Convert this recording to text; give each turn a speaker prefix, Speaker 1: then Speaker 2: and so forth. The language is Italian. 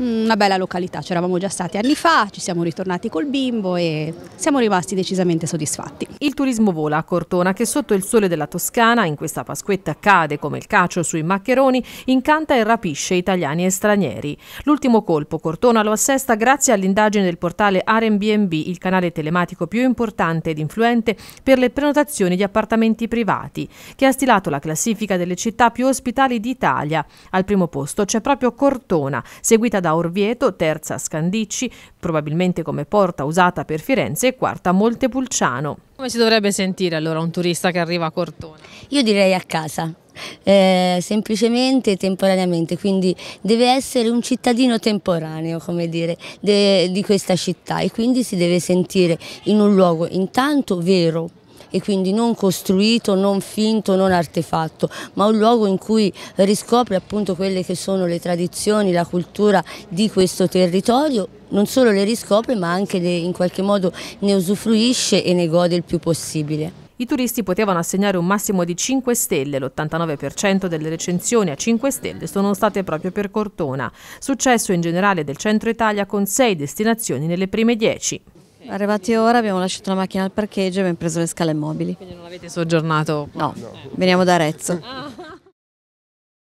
Speaker 1: Mm, una bella località, ci eravamo già stati anni fa, ci siamo ritornati col bimbo e siamo rimasti decisamente soddisfatti. Il turismo vola a Cortona che sotto il sole della Toscana in questa Pasquetta cade come il cacio sui maccheroni, incanta e rapisce italiani e stranieri. L'ultimo colpo Cortona lo assesta grazie all'indagine del portale Airbnb, il canale telematico più importante ed influente per le prenotazioni di appartamenti privati, che ha stilato la classifica delle città più ospitali d'Italia. Al primo posto c'è proprio Cortona, seguita da seconda Orvieto, terza Scandicci, probabilmente come porta usata per Firenze e quarta Montepulciano. Come si dovrebbe sentire allora un turista che arriva a Cortona?
Speaker 2: Io direi a casa, eh, semplicemente temporaneamente, quindi deve essere un cittadino temporaneo, come dire, de, di questa città e quindi si deve sentire in un luogo intanto vero, e quindi non costruito, non finto, non artefatto, ma un luogo in cui riscopre appunto quelle che sono le tradizioni, la cultura di questo territorio, non solo le riscopre ma anche le, in qualche modo ne usufruisce e ne gode il più possibile.
Speaker 1: I turisti potevano assegnare un massimo di 5 stelle, l'89% delle recensioni a 5 stelle sono state proprio per Cortona, successo in generale del centro Italia con 6 destinazioni nelle prime 10. Arrivati ora abbiamo lasciato
Speaker 2: la macchina al parcheggio e abbiamo preso le scale mobili. Quindi non avete soggiornato? No, no. veniamo da Arezzo.
Speaker 1: Ah.